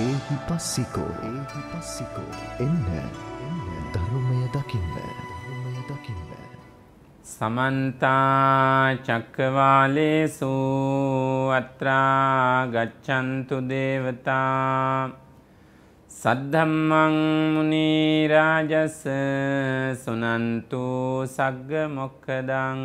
ඒහි පස්සිකෝ ඒහි පස්සිකෝ එන්න ධර්මය දකින්න ධර්මය දකින්න. සමන්තා චක්කවාලේසු අත්‍රා ගච්ඡන්තු දේවතා සද්ධම්මං මුනි රාජස් සුනන්තු සග්ග මොක්කදං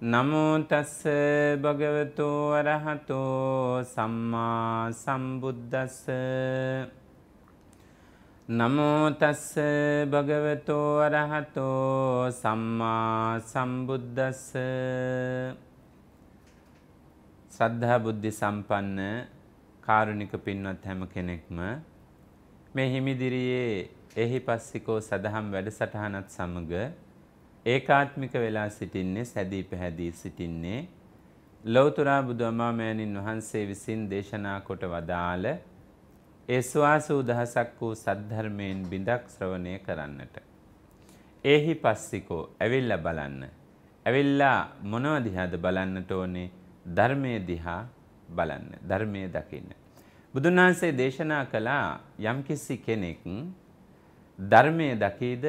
නමෝ තස්ස භගවතු අරහතෝ සම්මා සම්බුද්දස්ස නමෝ තස්ස භගවතු අරහතෝ සම්මා සම්බුද්දස්ස ශ්‍රද්ධා බුද්ධි සම්පන්න කාරුණික පින්වත් හැම කෙනෙක්ම මේ හිමිදිරියේ එහි පස්සිකෝ සදහම් වැඩසටහනත් සමග ඒකාත්මික වෙලා සිටින්නේ සැදී පැහැදී සිටින්නේ ලෞතුරා බුදුමාමෑණින් වහන්සේ විසින් දේශනා කොට වදාළ ඒ ස්වාසූ දහසක් වූ සද්ධර්මයෙන් බිඳක් ශ්‍රවණය කරන්නට. ඒහි පස්සිකෝ ඇවිල්ලා බලන්න. ඇවිල්ලා මොනව දිහාද බලන්නට ඕනේ ධර්මයේ දිහා බලන්න. ධර්මයේ දකින්න. බුදුන් වහන්සේ දේශනා කළා යම්කිසි කෙනෙක් ධර්මයේ දකීද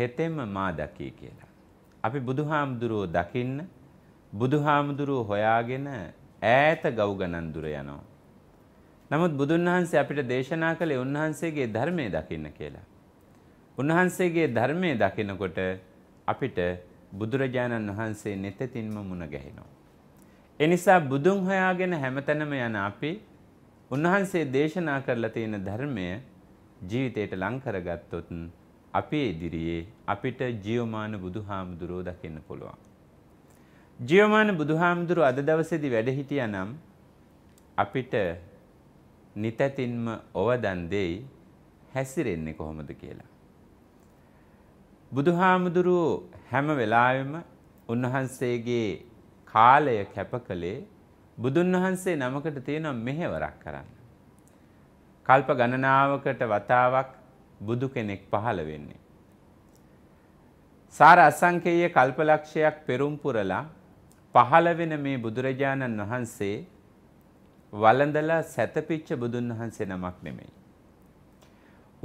හෙතෙම මා දකී කියලා. අපි බුදුහාමුදුරුවෝ දකින්න බුදුහාමුදුරුවෝ හොයාගෙන ඈත ගව් ගණන් දුර යනවා. නමුත් බුදුන් වහන්සේ අපිට දේශනා කළේ උන්වහන්සේගේ ධර්මය දකින්න කියලා. උන්වහන්සේගේ ධර්මය දකිනකොට අපිට බුදුරජාණන් වහන්සේ නෙතතින්ම මුණ ගැහෙනවා. එනිසා බුදුන් හොයාගෙන හැමතැනම යන අපි උන්වහන්සේ දේශනා කරලා තියෙන ධර්මය ජීවිතයට ලං කරගත්තොත් අපේ ඉදිරියේ අපිට ජීවමාන බුදුහාමුදුරුවෝ දකින්න පුළුවන්. ජීවමාන බුදුහාමුදුරුව අද දවසේදී වැඩ හිටියා නම් අපිට නිතැතින්ම ඔවදන් දෙයි හැසිරෙන්නේ කොහොමද කියලා. බුදුහාමුදුරුවෝ හැම වෙලාවෙම උන්වහන්සේගේ කාලය කැප කළේ බුදුන් වහන්සේ නමකට තියෙන මෙහෙවරක් කරන්න. කල්ප ගණනාවකට වතාවක් බුදු කෙනෙක් පහළ වෙන්නේ. සාර අසංකේය කල්පලක්ෂයක් පෙරුම් පුරලා පහළ වෙන මේ බුදුරජාණන් වහන්සේ වළඳලා සැතපිච්ච බුදුන් වහන්සේ නමක් නෙමෙයි.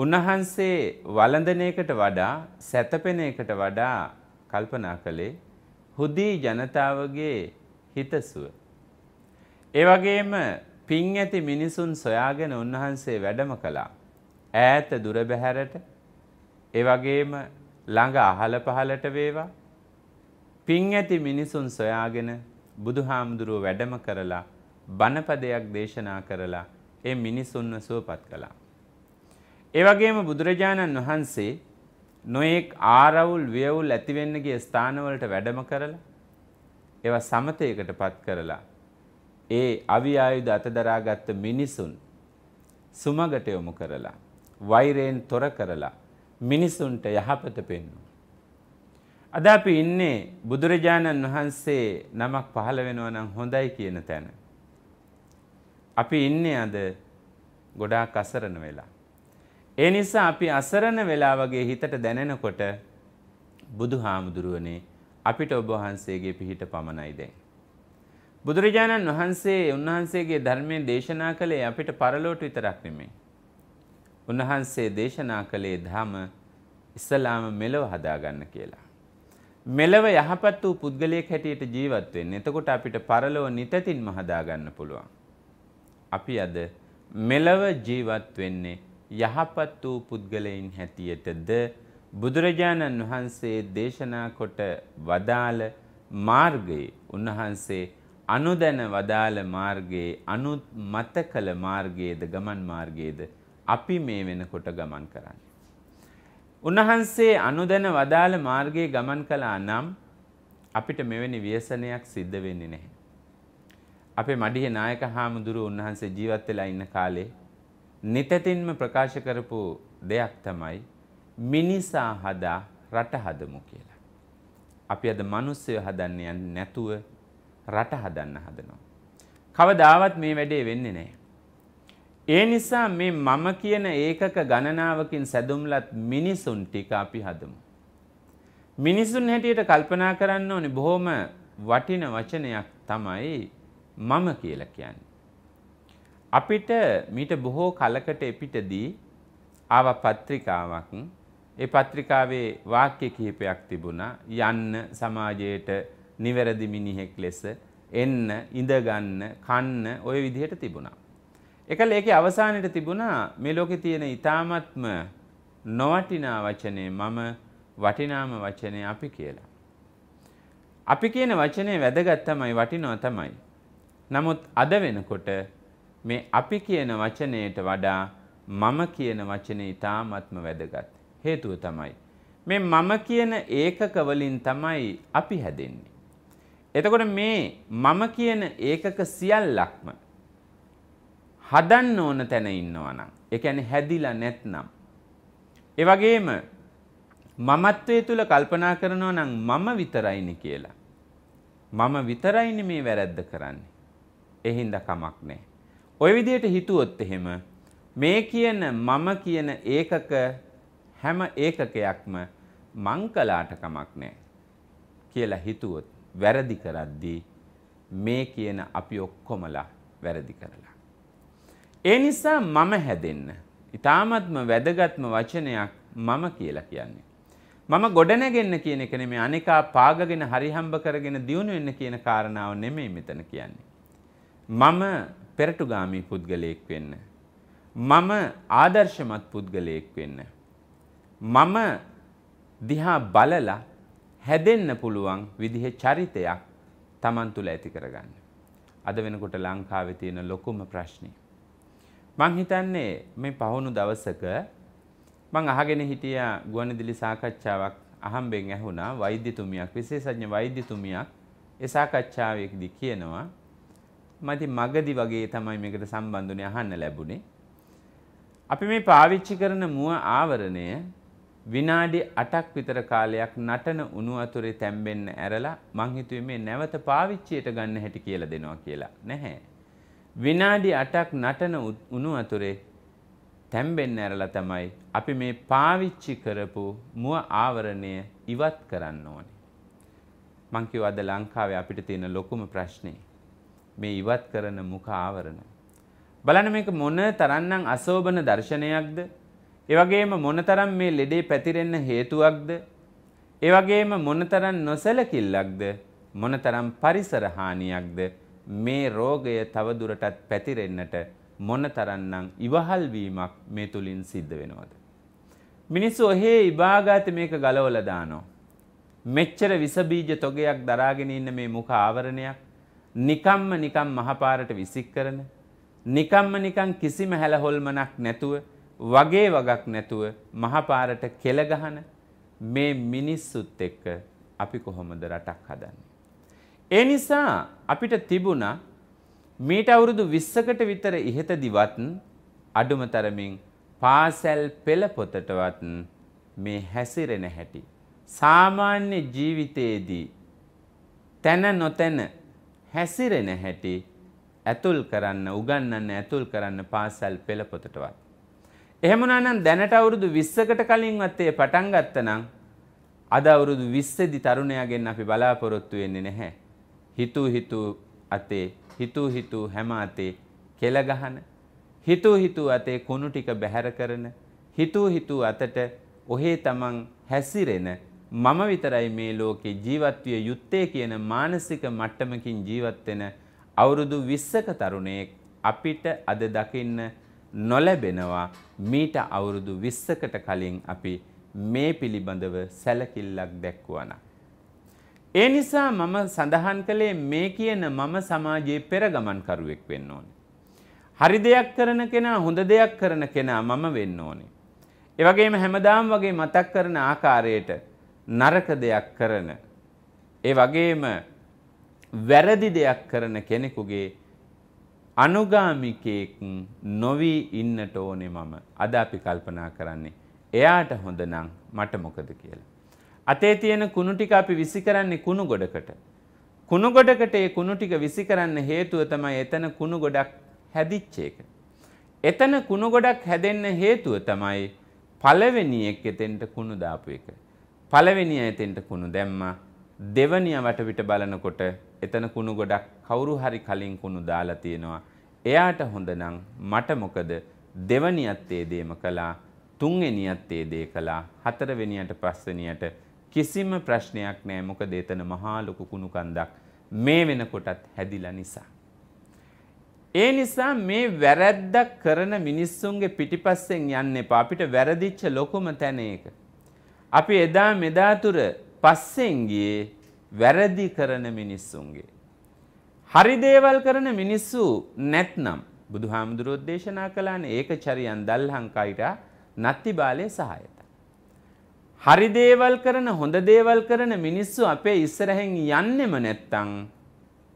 උන්වහන්සේ වළඳන එකට වඩා සැතපෙන එකට වඩා කල්පනා කළේ හුදී ජනතාවගේ හිතසුව. ඒ වගේම පින් ඇති මිනිසුන් සොයාගෙන උන්වහන්සේ වැඩම කළා. ඈත දුර බැහැරට ඒ වගේම ළඟ අහල පහලට වේවා පිං ඇති මිනිසුන් සොයාගෙන බුදුහාමුදුරුව වැඩම කරලා බණපදයක් දේශනා කරලා ඒ මිනිසුන්ව සුවපත් කළා. ඒ වගේම බුදුරජාණන් වහන්සේ නොඑක් ආරවුල් වියවුල් ඇතිවෙන්න ගිය ස්ථානවලට වැඩම කරලා ඒවා සමතයකටපත් කරලා ඒ අවි ආයුධ අතදරාගත් මිනිසුන් සුමගට යොමු කරලා වෛරයෙන් තොර කරලා මිනිසුන්ට යහපත පෙන්නු. අද අපි ඉන්නේ බුදුරජාණන් වහන්සේ නමක් පහළ වෙනවා නම් හොඳයි කියන තැන. අපි ඉන්නේ අද ගොඩාක් අසරණ වෙලා. ඒ නිසා අපි අසරණ වෙලා වගේ හිතට දැනෙනකොට බුදු හාමුදුරුවනේ අපිට ඔබ වහන්සේගේ පිහිට පමණයි දැන්. බුදුරජාණන් වහන්සේ උන්වහන්සේගේ ධර්මය දේශනා කළේ අපිට පරලෝට විතරක් නෙමෙයි. උන්වහන්සේ දේශනා කළේ ධම ඉස්සලාම මෙලව හදාගන්න කියලා. මෙලව යහපත් වූ පුද්ගලයෙක් හැටියට ජීවත් වෙන්න. එතකොට අපිට පරලොව නිතතින්ම හදාගන්න පුළුවන්. අපි අද මෙලව ජීවත් වෙන්නේ යහපත් වූ පුද්ගලයින් හැටියටද බුදුරජාණන් වහන්සේ දේශනා කොට වදාළ මාර්ගයේ උන්වහන්සේ අනුදැන වදාළ මාර්ගයේ අනුත් මත කළ මාර්ගයේද ගමන් මාර්ගයේද අපි මේ වෙනකොට ගමන් කරන්නේ. උන්වහන්සේ අනුදැන වදාළ මාර්ගයේ ගමන් කළා නම් අපිට මෙවැනි ව්‍යසනයක් සිද්ධ වෙන්නේ නැහැ. අපේ මඩියේ නායක හාමුදුරුව උන්වහන්සේ ජීවත් වෙලා ඉන්න කාලේ නිතැතින්ම ප්‍රකාශ කරපු දෙයක් තමයි මිනිසා හදා රට හදමු කියලා. අපි අද මිනිස්සුය හදන්න යන්නේ නැතුව රට හදන්න හදනවා. කවදාවත් මේ වැඩේ වෙන්නේ නැහැ. ඒ නිසා මේ මම කියන ඒකක ගණනාවකින් සැදුම්ලත් මිනිසුන් ටික අපි හදමු. මිනිසුන් හැටියට කල්පනා කරන්න ඕනේ බොහොම වටින වචනයක් තමයි මම කියලා කියන්නේ. අපිට මීට බොහෝ කලකට එපිටදී ආව පත්‍රිකාවක් ඒ පත්‍රිකාවේ වාක්‍ය කිහිපයක් තිබුණා යන්න සමාජයට නිවැරදි මිනිහෙක් ලෙස එන්න ඉඳගන්න කන්න ওই විදිහට තිබුණා. එකල ඒකේ අවසානයේ තිබුණා මේ ලෝකේ තියෙන ඊ타මත්ම නොවටිනා වචනේ මම වටිනාම වචනේ අපි කියලා. අපි කියන වචනේ වැදගත් තමයි වටිනවා තමයි. නමුත් අද වෙනකොට මේ අපි කියන වචනයට වඩා මම කියන වචනේ ඊටාත්ම වැදගත්. හේතුව තමයි මේ මම කියන ඒකක වලින් තමයි අපි හැදෙන්නේ. එතකොට මේ මම කියන ඒකක සියල්ලක්ම හදන්න ඕන තැන ඉන්නවා නම් ඒ කියන්නේ හැදිලා නැත්නම් ඒ වගේම මමත්වයේ තුල කල්පනා කරනවා නම් මම විතරයිනේ කියලා මම විතරයිනේ මේ වැරද්ද කරන්නේ ඒ හින්දා කමක් නැහැ ওই විදිහට හිතුවොත් එහෙම මේ කියන මම කියන ඒකක හැම ඒකකයක්ම මං කළාට කමක් නැහැ කියලා හිතුවොත් වැරදි කරද්දී මේ කියන අපි ඔක්කොමලා වැරදි කරලා ඒ නිසා මම හැදෙන්න. ඉතාමත්ම වැදගත්ම වචනයක් මම කියලා කියන්නේ. මම ගොඩනැගෙන්න කියන එක නෙමේ අනිකා පාගගෙන හරිහම්බ කරගෙන දියුණු වෙන්න කියන කාරණාව නෙමෙයි මෙතන කියන්නේ. මම පෙරටුගාමී පුද්ගලයෙක් වෙන්න. මම ආදර්ශමත් පුද්ගලයෙක් වෙන්න. මම දිහා බලලා හැදෙන්න පුළුවන් විදිහ චරිතයක් තමන් තුළ ඇති කරගන්න. අද වෙනකොට ලංකාවේ තියෙන ලොකුම ප්‍රශ්නේ මං හිතන්නේ මේ පහුණු දවසක මං අහගෙන හිටියා ගුවන්විදුලි සාකච්ඡාවක් අහම්බෙන් ඇහුණා වෛද්‍යතුමියක් විශේෂඥ වෛද්‍යතුමියක් ඒ සාකච්ඡාවේදී කියනවා මති මගදි වගේ තමයි මේකට සම්බන්ධුනේ අහන්න ලැබුණේ අපි මේ පාවිච්චි කරන මුව ආවරණය විනාඩි 8ක් විතර කාලයක් නටන උණු වතුරේ තැම්බෙන්න ඇරලා මං හිතුවේ මේ නැවත පාවිච්චියට ගන්න හැටි කියලා දෙනවා කියලා. නැහැ. විනාඩි 8ක් නටන උණු වතුරේ තැම්බෙන්න ඇරලා තමයි අපි මේ පාවිච්චි කරපු මුව ආවරණය ඉවත් කරන්න ඕනේ. මං කිව්වා අද ලංකාවේ අපිට තියෙන ලොකුම ප්‍රශ්නේ මේ ඉවත් කරන මුඛ ආවරණ. බලන්න මේක මොන තරම්නම් අශෝභන දර්ශනයක්ද? ඒ වගේම මොනතරම් මේ ලෙඩේ පැතිරෙන්න හේතුවක්ද? ඒ වගේම මොනතරම් නොසලකිල්ලක්ද? මොනතරම් පරිසර හානියක්ද? මේ රෝගය තවදුරටත් පැතිරෙන්නට මොනතරන්නම් ඉවහල් වීමක් මේ තුලින් සිද්ධ වෙනවද මිනිස්සු ඔහේ ඉබාගාත මේක ගලවලා දානවා මෙච්චර විස බීජ තොගයක් දරාගෙන ඉන්න මේ මුඛ ආවරණයක් නිකම්ම නිකම් මහපාරට විසික් කරන නිකම්ම නිකං කිසිම හැලහොල්මනක් නැතුව වගේ වගක් නැතුව මහපාරට කෙලගහන මේ මිනිස්සුත් එක්ක අපි කොහොමද රටක් හදන්න. ඒ නිසා අපිට තිබුණා මීට අවුරුදු 20කට විතර ඉහතදිවත් අඩුම තරමින් පාසල් පෙළ පොතටවත් මේ හැසිරෙන හැටි සාමාන්‍ය ජීවිතයේදී තන නොතන හැසිරෙන හැටි ඇතුල් කරන්න උගන්නන්න ඇතුල් කරන්න පාසල් පෙළ පොතටවත් එහෙම නම් දැනට අවුරුදු 20කට කලින්වත් ඒ පටන් ගත්තනම් අද අවුරුදු 20 දි තරුණයාගෙන් අපි බලාපොරොත්තු වෙන්නේ නැහැ හිතූ හිතූ අතේ හිතූ හිතූ හැම අතේ කෙල ගහන හිතූ හිතූ අතේ කුණු ටික බැහැර කරන හිතූ හිතූ අතට ඔහේ තමන් හැසිරෙන මම විතරයි මේ ලෝකේ ජීවත් විය යුත්තේ කියන මානසික මට්ටමකින් ජීවත් වෙන අවුරුදු 20ක තරුණයෙක් අපිට අද දකින්න නොලැබෙනවා මීට අවුරුදු 20කට කලින් අපි මේ පිළිබඳව සැලකිල්ලක් දැක්වුවා ඒ නිසා මම සඳහන් කළේ මේ කියන මම සමාජයේ පෙරගමන්කරුවෙක් වෙන්න ඕනේ. හරි දෙයක් කරන කෙනා හොඳ දෙයක් කරන කෙනා මම වෙන්න ඕනේ. ඒ වගේම හැමදාම වගේ මතක් කරන ආකාරයට නරක දෙයක් කරන ඒ වගේම වැරදි දෙයක් කරන කෙනෙකුගේ අනුගාමිකයෙක් නොවී ඉන්නට ඕනේ මම. අද අපි කල්පනා කරන්නේ එයාට හොඳ නම් මට මොකද කියලා. අතේ තියෙන කුණු ටික අපි විසි කරන්නේ කුණු ගොඩකට. කුණු ගොඩකට ඒ කුණු ටික විසි කරන්න හේතුව තමයි එතන කුණු ගොඩක් හැදිච්ච එක. එතන කුණු ගොඩක් හැදෙන්න හේතුව තමයි පළවෙනියෙක් එතෙන්ට කුණු දාපු එක. පළවෙනිය එතෙන්ට කුණු දැම්මා. දෙවනිය වටපිට බලනකොට එතන කුණු ගොඩක් කවුරු හරි කලින් කුණු දාලා තියෙනවා. එයාට හොඳනම් මට මොකද දෙවනියත් ඒ දේම කළා. තුන්වෙනියත් ඒ දේ කළා. හතරවෙනියට පස්වෙනියට කිසිම ප්‍රශ්නයක් නෑ මොකද එතන මහා ලොකු කුණු කන්දක් මේ වෙනකොටත් හැදිලා නිසා. ඒ නිසා මේ වැරැද්දක් කරන මිනිස්සුන්ගේ පිටිපස්සෙන් යන්න එපා. අපිට වැරදිච්ච ලොකුම තැන ඒක. අපි එදා මෙදා තුර පස්සෙන් ගියේ වැරදි කරන මිනිස්සුන්ගේ. හරි දේවල් කරන මිනිස්සු නැත්නම් බුදුහාමුදුරුවෝ දේශනා කළානේ ඒක චරියන් දල්හං කයිරා නත්ති බාලේ සහාය. හරි දේවල් කරන හොඳ දේවල් කරන මිනිස්සු අපේ ඉස්සරහෙන් යන්නෙම නැත්තං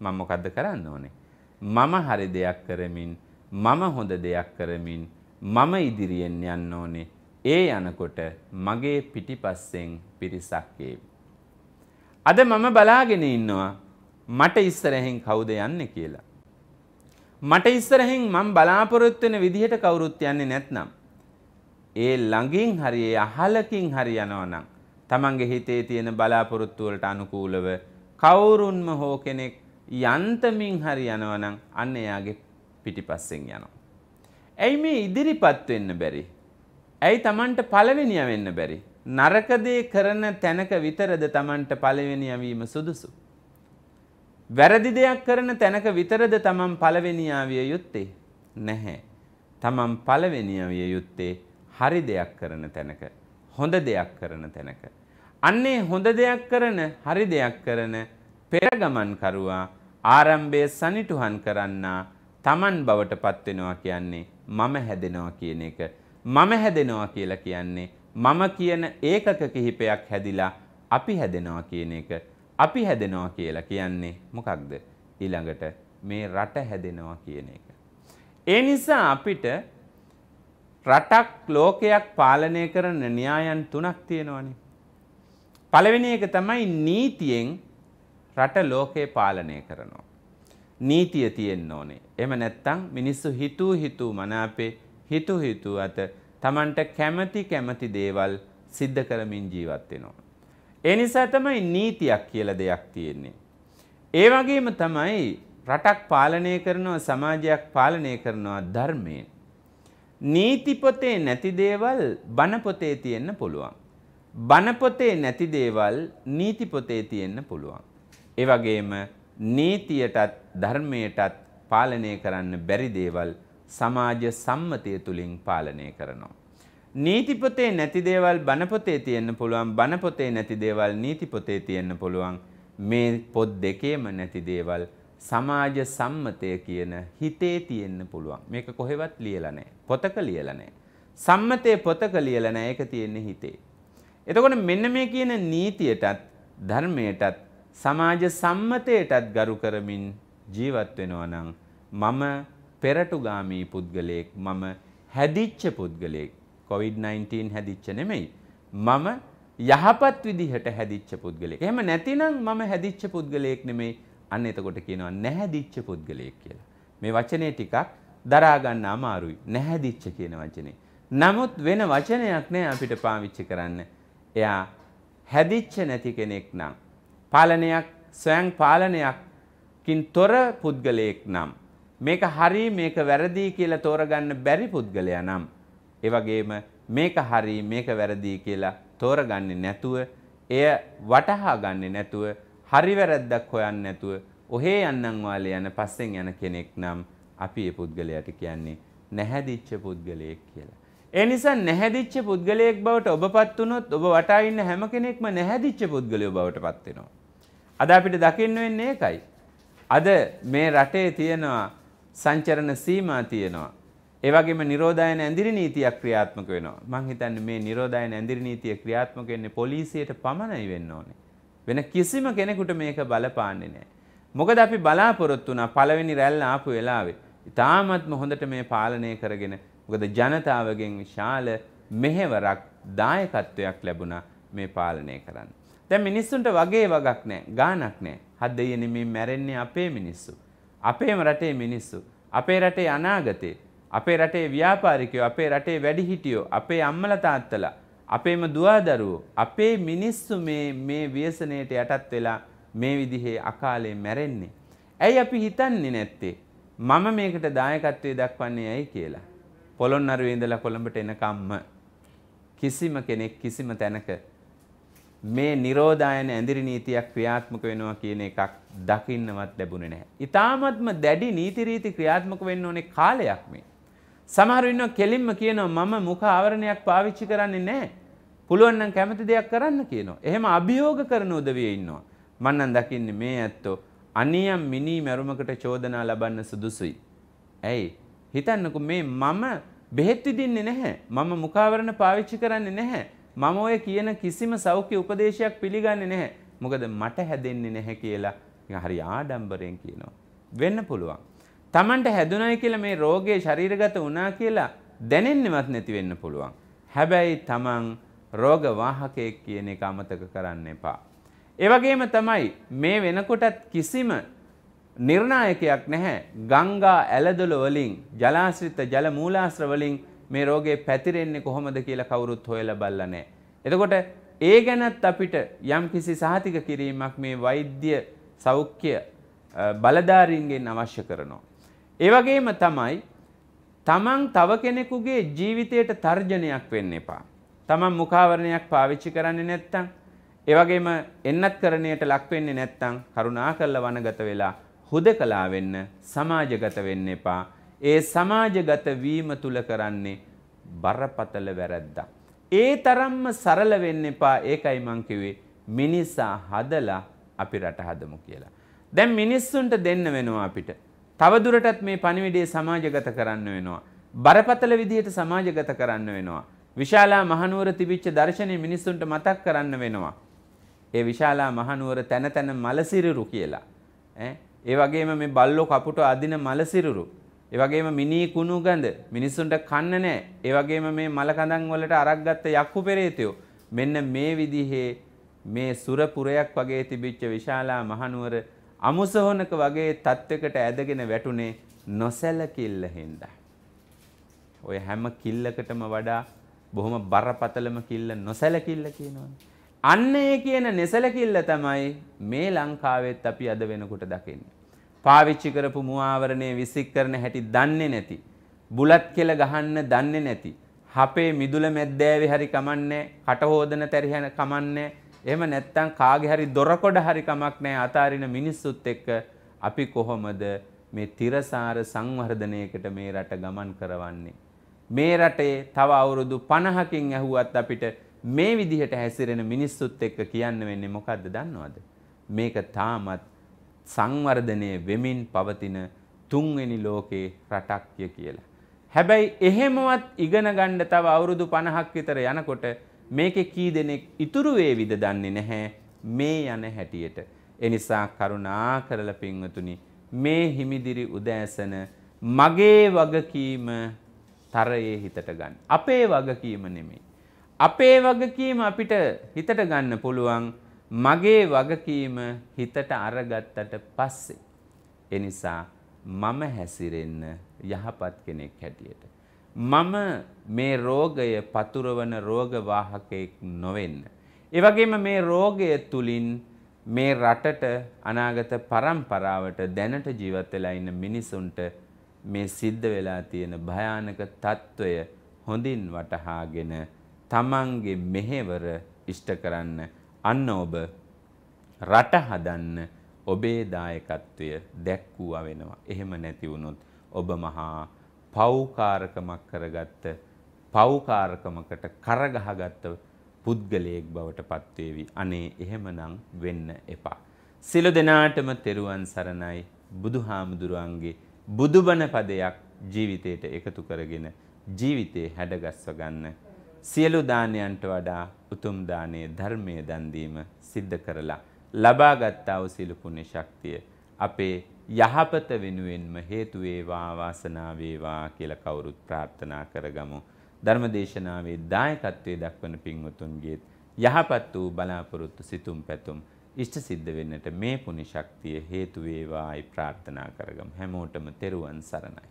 මම මොකද්ද කරන්න ඕනේ මම හරි දෙයක් කරමින් මම හොඳ දෙයක් කරමින් මම ඉදිරියෙන් යන්න ඕනේ ඒ යනකොට මගේ පිටිපස්සෙන් පිරිසක් අද මම බලාගෙන ඉන්නවා මට ඉස්සරහෙන් කවුද යන්නේ කියලා මට ඉස්සරහෙන් මම බලාපොරොත්තු වෙන විදිහට කවුරුත් යන්නේ නැත්නම් ඒ ළඟින් හරි ඒ අහලකින් හරි යනවනම් තමන්ගේ හිතේ තියෙන බලාපොරොත්තු වලට අනුකූලව කවුරුන්ම හෝ කෙනෙක් යන්තමින් හරි යනවනම් අන්න එයාගේ පිටිපස්සෙන් යනවා. ඇයි මේ ඉදිරිපත් වෙන්න බැරි? ඇයි Tamanට පළවෙනිය වෙන්න බැරි? නරක දේ කරන තැනක විතරද Tamanට පළවෙනිය වීම සුදුසු? වැරදි දෙයක් කරන තැනක විතරද Taman පළවෙනිය විය යුත්තේ? නැහැ. Taman පළවෙනිය විය යුත්තේ හරි දෙයක් කරන තැනක හොඳ දෙයක් කරන තැනක අන්නේ හොඳ දෙයක් කරන හරි දෙයක් කරන පෙරගමන්කරුවා ආරම්භය සනිටුහන් කරන්නා තමන් බවට පත්වෙනවා කියන්නේ මම හැදෙනවා කියන එක මම හැදෙනවා කියලා කියන්නේ මම කියන ඒකක කිහිපයක් හැදිලා අපි හැදෙනවා කියන එක අපි හැදෙනවා කියලා කියන්නේ මොකක්ද ඊළඟට මේ රට හැදෙනවා කියන එක ඒ නිසා අපිට රටක් ලෝකයක් පාලනය කරන න්‍යායන් තුනක් තියෙනවනේ. පළවෙනි එක තමයි නීතියෙන් රට ලෝකේ පාලනය කරනවා. නීතිය තියෙන්න ඕනේ. එහෙම නැත්නම් මිනිස්සු හිතූ හිතූ මනාපේ හිතූ හිතූ අත Tamanට කැමති කැමති දේවල් සිද්ධ කරමින් ජීවත් වෙනවා. ඒ නිසා තමයි නීතියක් කියලා දෙයක් තියෙන්නේ. ඒ වගේම තමයි රටක් පාලනය කරනවා සමාජයක් පාලනය කරනවා ධර්මයේ නීතිපොතේ නැති දේවල් බණපොතේ තියෙන්න පුළුවන්. බණපොතේ නැති දේවල් නීතිපොතේ තියෙන්න පුළුවන්. ඒ වගේම නීතියටත් ධර්මයටත් පාලනය කරන්න බැරි දේවල් සමාජ සම්මතය තුලින් පාලනය කරනවා. නීතිපොතේ නැති දේවල් බණපොතේ තියෙන්න පුළුවන් බණපොතේ නැති දේවල් නීතිපොතේ තියෙන්න පුළුවන් මේ පොත් දෙකේම නැති දේවල් සමාජ සම්මතය කියන හිතේ තියෙන්න පුළුවන්. මේක කොහෙවත් ලියලා නැහැ. පොතක ලියලා නැහැ. සම්මතය පොතක ලියලා නැහැ. ඒක තියෙන්නේ හිතේ. එතකොට මෙන්න මේ කියන නීතියටත් ධර්මයටත් සමාජ සම්මතයටත් ගරු කරමින් ජීවත් වෙනවා නම් මම පෙරටුගාමී පුද්ගලයෙක් මම හැදිච්ච පුද්ගලයෙක් කොවිD-19 හැදිච්ච නෙමෙයි මම යහපත් විදිහට හැදිච්ච පුද්ගලයෙක්. එහෙම නැතිනම් මම හැදිච්ච පුද්ගලයෙක් නෙමෙයි අන්න එතකොට කියනවා නැහැදිච්ච පුද්ගලයෙක් කියලා. මේ වචනේ ටිකක් දරා ගන්න අමාරුයි. නැහැදිච්ච කියන වචනේ. නමුත් වෙන වචනයක් නෑ අපිට පාවිච්චි කරන්න. එයා හැදිච්ච නැති කෙනෙක් නම් පාලනයක් ස්වයං පාලනයක්කින් තොර පුද්ගලයෙක් නම් මේක හරි මේක වැරදි කියලා තෝරගන්න බැරි පුද්ගලයා නම් ඒ වගේම මේක හරි මේක වැරදි කියලා තෝරගන්නේ නැතුව එය වටහා ගන්නේ නැතුව හරි වැරද්දක් හොයන්නේ නැතුව ඔහේ යන්නන් වාලේ යන පස්සෙන් යන කෙනෙක් නම් අපි ඒ පුද්ගලයාට කියන්නේ නැහැදිච්ච පුද්ගලයෙක් කියලා. ඒ නිසා නැහැදිච්ච පුද්ගලයෙක් බවට ඔබපත් වුණොත් ඔබ වටා ඉන්න හැම කෙනෙක්ම නැහැදිච්ච පුද්ගලයෝ බවට පත් වෙනවා. අද අපිට දකින්න වෙන්නේ ඒකයි. අද මේ රටේ තියෙනවා සංචරණ සීමා තියෙනවා. ඒ වගේම නිරෝධායන ඇඳිරි නීතියක් ක්‍රියාත්මක වෙනවා. මං හිතන්නේ මේ නිරෝධායන ඇඳිරි නීතිය ක්‍රියාත්මක වෙන්නේ පොලිසියට පමණයි වෙන්න ඕනේ. වෙන කිසිම කෙනෙකුට මේක බලපාන්නේ නෑ. මොකද අපි බලාපොරොත්තු වුණා පළවෙනි රැල්ල ආපු වෙලාවේ ඉතාමත්ම හොඳට මේ පාලනය කරගෙන මොකද ජනතාවගෙන් විශාල මෙහෙවරක් දායකත්වයක් ලැබුණා මේ පාලනය කරන්න. දැන් මිනිස්සුන්ට වගේ වගක් නෑ. ගාණක් නෑ. හත් දෙයියනේ මේ මැරෙන්නේ අපේ මිනිස්සු. අපේම රටේ මිනිස්සු. අපේ රටේ අනාගතේ. අපේ රටේ ව්‍යාපාරිකයෝ, අපේ රටේ වැඩිහිටියෝ, අපේ අම්මලා තාත්තලා අපේම දුවදරුවෝ අපේ මිනිස්සු මේ මේ ව්‍යසනයට යටත් වෙලා මේ විදිහේ අකාලේ මැරෙන්නේ. ඇයි අපි හිතන්නේ නැත්තේ? මම මේකට දායකත්වයේ දක්වන්නේ ඇයි කියලා. පොළොන්නරුවේ ඉඳලා කොළඹට එනකම්ම කිසිම කෙනෙක් කිසිම තැනක මේ නිරෝධායන ඇඳිරි නීතියක් ක්‍රියාත්මක වෙනවා කියන එකක් දකින්නවත් ලැබුණේ නැහැ. ඊ타මත්ම දැඩි නීති රීති ක්‍රියාත්මක වෙන්න ඕනේ කාලයක් මේ. සමහර ඉන්නවා කෙලින්ම කියනවා මම මුඛ ආවරණයක් පාවිච්චි කරන්නේ නැහැ. පුළුවන් නම් කැමති දෙයක් කරන්න කියනවා. එහෙම අභියෝග කරන උදවිය ඉන්නවා. මම නම් දකින්නේ මේ ඇත්තෝ අනියම් මිනි මරුමකට චෝදනා ලබන්න සුදුසුයි. ඇයි? හිතන්නකෝ මේ මම බෙහෙත් විදින්නේ නැහැ. මම මුඛාවරණ පාවිච්චි කරන්නේ නැහැ. මම ඔය කියන කිසිම සෞඛ්‍ය උපදේශයක් පිළිගන්නේ නැහැ. මොකද මට හැදෙන්නේ නැහැ කියලා හරි ආඩම්බරයෙන් කියනවා. වෙන්න පුළුවන්. Tamanට හැදුනයි කියලා මේ රෝගේ ශරීරගත වුණා කියලා දැනෙන්නවත් නැති වෙන්න පුළුවන්. හැබැයි Taman රෝගවාහකයෙක් කියන එක අමතක කරන්න එපා. එවගේම තමයි මේ වෙනකොටත් කිසිම නිර්ණායකයක් නැහැ ගංගා ඇලදොළ වලින් ජලාශ්‍රිත ජල මූලාශ්‍ර වලින් මේ රෝගේ පැතිරෙන්නේ කොහොමද කියලා කවුරුත් හොයලා බලලා නැහැ. එතකොට ඒ ගැනත් අපිට යම්කිසි සහතික කිරීමක් මේ වෛද්‍ය සෞඛ්‍ය බලධාරීන්ගෙන් අවශ්‍ය කරනවා. ඒ වගේම තමයි තමන් තව කෙනෙකුගේ ජීවිතයට තර්ජනයක් වෙන්න එපා. තමන් මුඛාවරණයක් පාවිච්චි කරන්නේ නැත්නම් ඒ වගේම එන්නත් කරණයට ලක් වෙන්නේ නැත්නම් කරුණා කරලා වනගත වෙලා හුදකලා වෙන්න සමාජගත වෙන්න එපා. ඒ සමාජගත වීම තුල කරන්නේ බරපතල වැරද්දක්. ඒ තරම්ම සරල වෙන්න එපා. ඒකයි මං කිව්වේ මිනිසා හදලා අපි රට හදමු කියලා. දැන් මිනිස්සුන්ට දෙන්න වෙනවා අපිට. තවදුරටත් මේ පණිවිඩය සමාජගත කරන්න වෙනවා. බරපතල විදිහට සමාජගත කරන්න වෙනවා. විශාලා මහනුවර තිබිච්ච දර්ශනය මිනිස්සුන්ට මතක් කරන්න වෙනවා. ඒ විශාලා මහනුවර තැන තැන මලසිරුරු කියලා. ඒ වගේම මේ බල්ලෝ කපුට අදින මලසිරුරු. ඒ වගේම මිනී කුණු ගඳ මිනිස්සුන්ට කන්න නෑ. ඒ වගේම මේ මලකඳන් වලට අරක් ගත්ත යක්කු පෙරේතයෝ. මෙන්න මේ විදිහේ මේ සුරපුරයක් වගේ තිබිච්ච විශාලා මහනුවර අමුසොහොනක වගේ තත්වයකට ඇදගෙන වැටුනේ නොසැලකිල්ල හින්දා. ඔය හැම කිල්ලකටම වඩා බොහොම බරපතලම කිල්ල නොසැලකිල්ල කියනවනේ. අන්න ඒ කියන නැසැලකිල්ල තමයි මේ ලංකාවෙත් අපි අද වෙනකොට දකින්නේ. පාවිච්චි කරපු මුවාවරණේ විසික් කරන හැටි දන්නේ නැති. බුලත් කෙල ගහන්න දන්නේ නැති. හපේ මිදුල මැද්දෑවේ හරි කමන්නේ, කට හොදන තැරිහන කමන්නේ. එහෙම නැත්තම් කාගේ හරි දොරකොඩ හරි කමක් නැහැ අතාරින මිනිස්සුත් එක්ක අපි කොහොමද මේ තිරසාර සංවර්ධනයකට මේ රට ගමන් කරවන්නේ? මේ රටේ තව අවුරුදු 50කින් ඇහුවත් අපිට මේ විදිහට හැසිරෙන මිනිස්සුත් එක්ක කියන්න වෙන්නේ මොකද්ද දන්නවද? මේක තාමත් සංවර්ධනය වෙමින් පවතින තුන්වෙනි ලෝකේ රටක්ය කියලා. හැබැයි එහෙමවත් ඉගෙන ගන්න තව අවුරුදු 50ක් විතර යනකොට මේකේ කී දෙනෙක් ඉතුරු වේවිද දන්නේ නැහැ මේ යන හැටියට. ඒ නිසා කරුණා කරලා පින්වතුනි මේ හිමිදිරි උදෑසන මගේ වගකීම තරයේ හිතට ගන්න. අපේ වගකීම නෙමෙයි. අපේ වගකීම අපිට හිතට ගන්න පුළුවන් මගේ වගකීම හිතට අරගත්තට පස්සේ. එනිසා මම හැසිරෙන්න යහපත් කෙනෙක් හැටියට. මම මේ රෝගය පතුරවන රෝගවාහකයෙක් නොවෙන්න. එවගේම මේ රෝගය තුලින් මේ රටට අනාගත පරම්පරාවට දැනට ජීවත් වෙලා ඉන්න මිනිසුන්ට මේ සිද්ධ වෙලා තියෙන භයානක తত্ত্বය හොඳින් වටහාගෙන තමන්ගේ මෙහෙවර ඉෂ්ට කරන්න අන්න ඔබ රට හදන්න ඔබේ දායකත්වය දැක්වුවා වෙනවා. එහෙම නැති වුණොත් ඔබ මහා පෞකාරකමක් කරගත්ත පෞකාරකමකට කරගහගත්ත පුද්ගලයෙක් බවට පත්වේවි. අනේ එහෙමනම් වෙන්න එපා. සිළු දෙනාටම තෙරුවන් සරණයි බුදුහාමුදුරුවන්ගේ බුදුබණ පදයක් ජීවිතයට එකතු කරගෙන ජීවිතේ හැඩගස්ව ගන්න සියලු දානයන්ට වඩා උතුම් දානයේ ධර්මයේ දන් දීම සිද්ධ කරලා ලබාගත් ආ වූ සියලු පුණ්‍ය ශක්තිය අපේ යහපත වෙනුවෙන්ම හේතු වේවා වාසනාව වේවා කියලා කවුරුත් ප්‍රාර්ථනා කරගමු ධර්මදේශනාවේ දායකත්වයේ දක්වන පින්වතුන්ගේ යහපත් වූ බලාපොරොත්තු සිතුම් පැතුම් ඉෂ්ට සිද්ධ වෙන්නට මේ පුණ්‍ය ශක්තිය හේතු වේවායි ප්‍රාර්ථනා කරගමු හැමෝටම තෙරුවන් සරණයි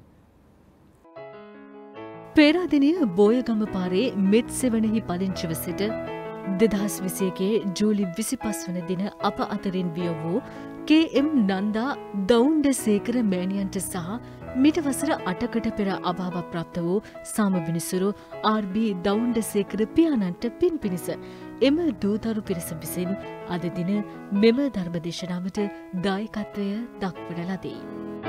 පෙරදිනය බෝයගම පාරේ මෙත් සෙවණෙහි පදිංචිව සිට 2021 ජූලි 25 වන දින අප අතරින් විය වූ කේ.එම්. නන්දා දවුන්ඩසේකර මෑණියන්ට සහ මිට වසර 8කට පෙර අභාව ප්‍රාප්ත වූ සාම විනිසුරු ආර්.බී. දවුන්ඩසේකර පියාණන්ට පින් පිණිස එම දූතරු පිරිස විසින් අද දින මෙම ධර්මදේශනාවට දායකත්වය දක්වන ලදී.